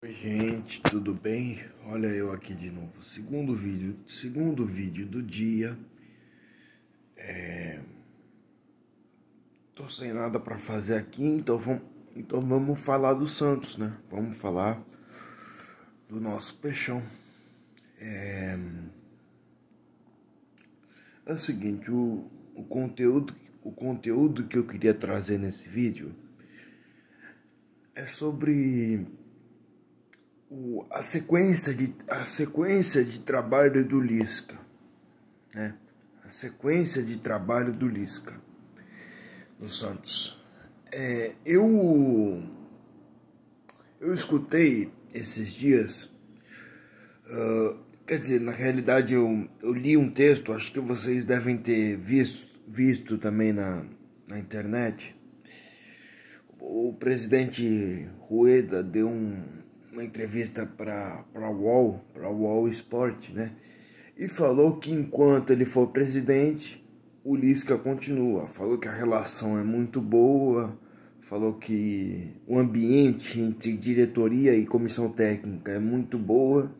Oi gente, tudo bem? Olha eu aqui de novo, segundo vídeo, segundo vídeo do dia. É... Tô sem nada para fazer aqui, então vamos, então vamos falar do Santos, né? Vamos falar do nosso peixão. É, é o seguinte, o, o conteúdo, o conteúdo que eu queria trazer nesse vídeo é sobre o, a, sequência de, a sequência de trabalho do Lisca. Né? A sequência de trabalho do Lisca no Santos. É, eu, eu escutei esses dias. Uh, quer dizer, na realidade eu, eu li um texto, acho que vocês devem ter visto, visto também na, na internet. O presidente Rueda deu um, uma entrevista para para Wall, para Wall Sport, né? E falou que enquanto ele for presidente, o Lisca continua. Falou que a relação é muito boa, falou que o ambiente entre diretoria e comissão técnica é muito boa.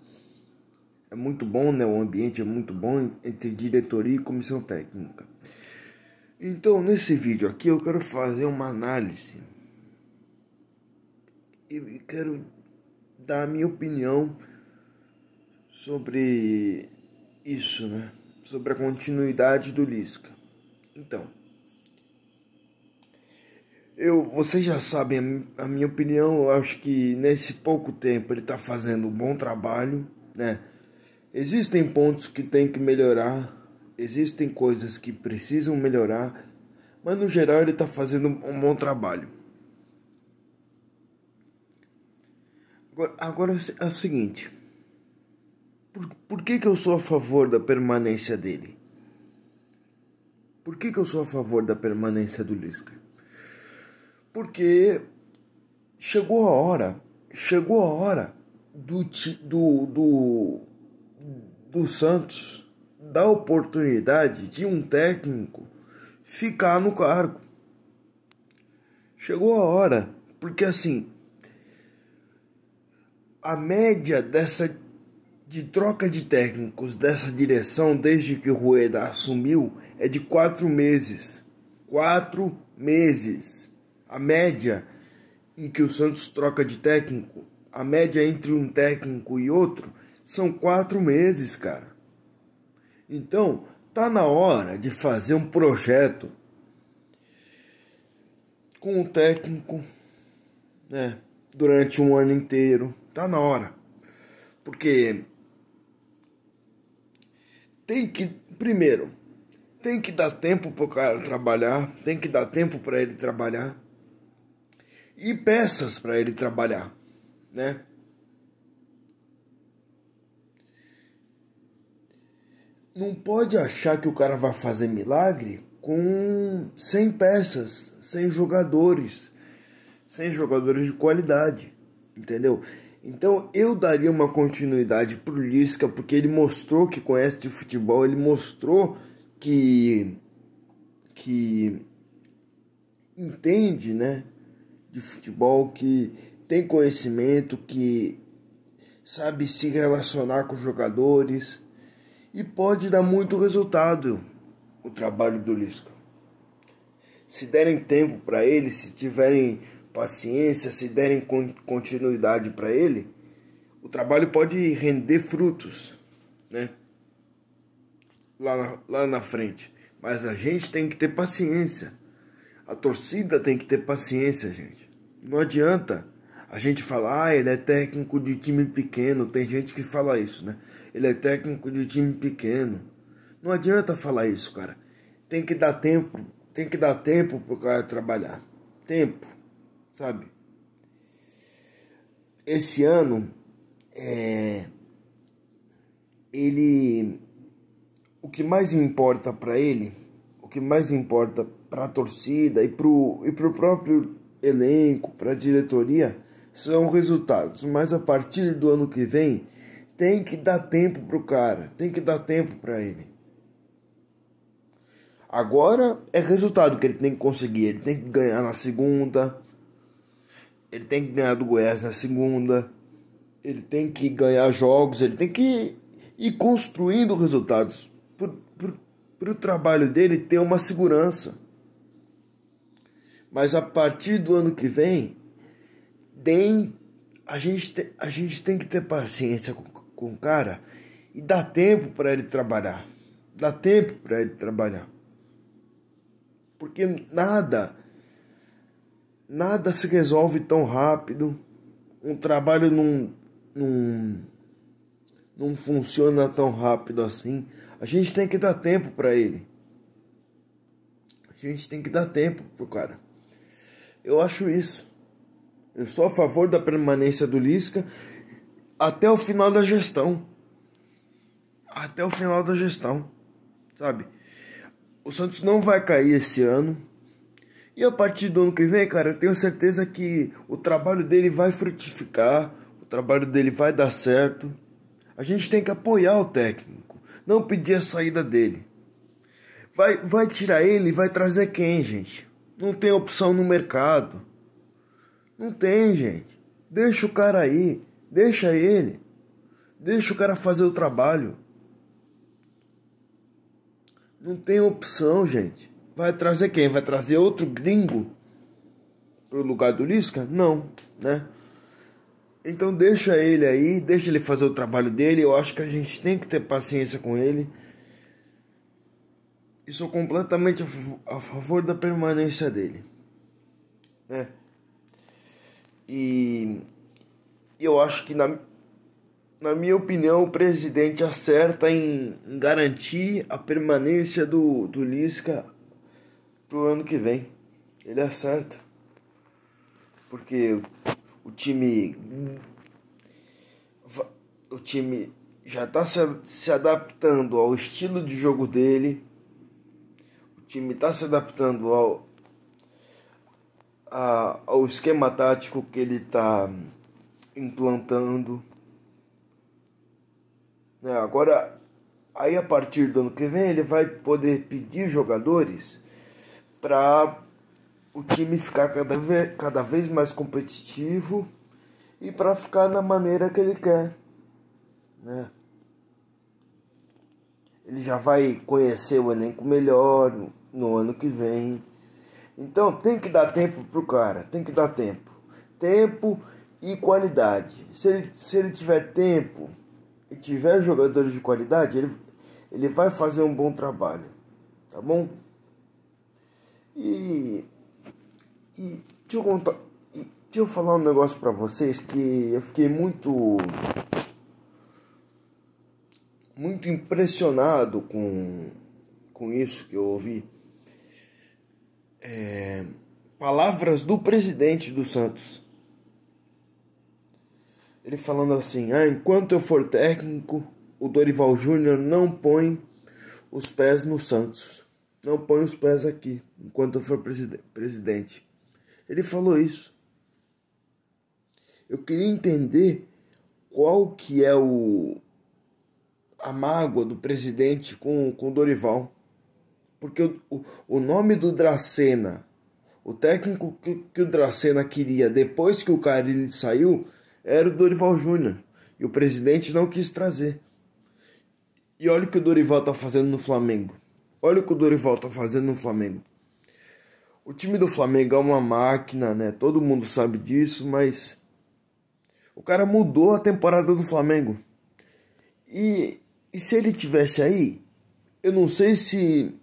É muito bom, né? O ambiente é muito bom entre diretoria e comissão técnica. Então, nesse vídeo aqui eu quero fazer uma análise. Eu quero dar a minha opinião sobre isso, né? Sobre a continuidade do Lisca. Então, eu, vocês já sabem a minha opinião. Eu acho que nesse pouco tempo ele está fazendo um bom trabalho, né? Existem pontos que tem que melhorar, existem coisas que precisam melhorar, mas no geral ele está fazendo um bom trabalho. Agora, agora é, é o seguinte. Por, por que, que eu sou a favor da permanência dele? Por que, que eu sou a favor da permanência do Lisca? Porque chegou a hora, chegou a hora do, do, do, do Santos dar oportunidade de um técnico ficar no cargo. Chegou a hora, porque assim, a média dessa de troca de técnicos dessa direção desde que o Rueda assumiu é de quatro meses. Quatro meses. A média em que o Santos troca de técnico, a média entre um técnico e outro, são quatro meses, cara. Então, tá na hora de fazer um projeto com o técnico, né? Durante um ano inteiro. Está na hora. Porque tem que, primeiro, tem que dar tempo para o cara trabalhar, tem que dar tempo para ele trabalhar e peças para ele trabalhar, né? Não pode achar que o cara vai fazer milagre com sem peças, sem jogadores, sem jogadores de qualidade, entendeu? Então eu daria uma continuidade pro Lisca, porque ele mostrou que conhece de futebol, ele mostrou que que entende, né, de futebol, que tem conhecimento, que sabe se relacionar com os jogadores e pode dar muito resultado o trabalho do Lisca. Se derem tempo para ele, se tiverem paciência, se derem continuidade para ele, o trabalho pode render frutos, né? Lá na, lá na frente. Mas a gente tem que ter paciência. A torcida tem que ter paciência, gente. Não adianta a gente falar, ah, ele é técnico de time pequeno. Tem gente que fala isso, né? Ele é técnico de time pequeno. Não adianta falar isso, cara. Tem que dar tempo, tem que dar tempo pro cara trabalhar. Tempo sabe? Esse ano, é, ele, o que mais importa para ele, o que mais importa para a torcida e para o e pro próprio elenco, para a diretoria, são resultados. Mas a partir do ano que vem, tem que dar tempo pro cara, tem que dar tempo para ele. Agora é resultado que ele tem que conseguir. Ele tem que ganhar na segunda, ele tem que ganhar do Goiás na segunda. Ele tem que ganhar jogos. Ele tem que ir construindo resultados para o trabalho dele ter uma segurança. Mas a partir do ano que vem, tem, a, gente a gente tem que ter paciência com, com o cara e dar tempo para ele trabalhar. Dá tempo para ele trabalhar. Porque nada nada se resolve tão rápido, um trabalho não, não, não funciona tão rápido assim. A gente tem que dar tempo para ele. A gente tem que dar tempo pro cara. Eu acho isso. Eu sou a favor da permanência do Lisca até o final da gestão. Até o final da gestão, sabe? O Santos não vai cair esse ano e a partir do ano que vem, cara, eu tenho certeza que o trabalho dele vai frutificar, o trabalho dele vai dar certo. A gente tem que apoiar o técnico, não pedir a saída dele. Vai, vai tirar ele e vai trazer quem, gente? Não tem opção no mercado. Não tem, gente. Deixa o cara aí, deixa ele. Deixa o cara fazer o trabalho. Não tem opção, gente. Vai trazer quem? Vai trazer outro gringo pro lugar do Lisca? Não, né? Então deixa ele aí, deixa ele fazer o trabalho dele. Eu acho que a gente tem que ter paciência com ele. E sou completamente a favor da permanência dele. Né? E eu acho que, na, na minha opinião, o presidente acerta em, em garantir a permanência do, do Lisca pro ano que vem. Ele acerta. Porque o time. O time já está se adaptando ao estilo de jogo dele. O time está se adaptando ao, a, ao esquema tático que ele está implantando. Né, agora, aí a partir do ano que vem, ele vai poder pedir jogadores para o time ficar cada vez, cada vez mais competitivo e para ficar da maneira que ele quer, né? Ele já vai conhecer o elenco melhor no, no ano que vem. Então tem que dar tempo pro cara, tem que dar tempo. Tempo e qualidade. Se ele, se ele tiver tempo e tiver jogadores de qualidade, ele, ele vai fazer um bom trabalho, tá bom? E, e deixa eu contar, deixa eu falar um negócio para vocês que eu fiquei muito muito impressionado com com isso que eu ouvi. É, palavras do presidente do Santos. Ele falando assim: ah, enquanto eu for técnico, o Dorival Júnior não põe os pés no Santos não põe os pés aqui enquanto eu for presidente. Ele falou isso. Eu queria entender qual que é o a mágoa do presidente com com Dorival. Porque o, o, o nome do Dracena, o técnico que, que o Dracena queria depois que o Carille saiu, era o Dorival Júnior. E o presidente não quis trazer. E olha o que o Dorival está fazendo no Flamengo. Olha o que o Dorival tá fazendo no Flamengo. O time do Flamengo é uma máquina, né? Todo mundo sabe disso, mas o cara mudou a temporada do Flamengo. E, e se ele tivesse aí, eu não sei se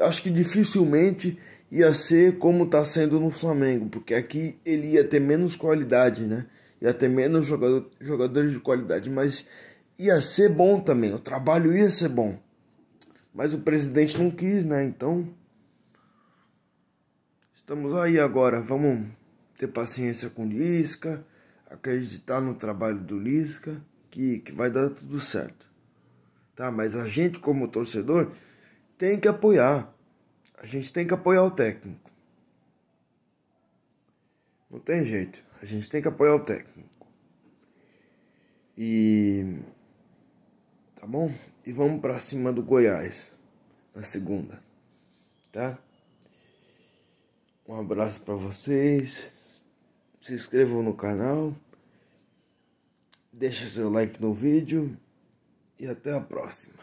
acho que dificilmente ia ser como está sendo no Flamengo, porque aqui ele ia ter menos qualidade, né? Ia ter menos jogador, jogadores de qualidade, mas ia ser bom também, o trabalho ia ser bom. Mas o presidente não quis, né? Então. Estamos aí agora. Vamos ter paciência com o Lisca, acreditar no trabalho do Lisca, que, que vai dar tudo certo. Tá? Mas a gente, como torcedor, tem que apoiar. A gente tem que apoiar o técnico. Não tem jeito. A gente tem que apoiar o técnico. E bom? E vamos para cima do Goiás na segunda, tá? Um abraço para vocês. Se inscrevam no canal. Deixa seu like no vídeo e até a próxima.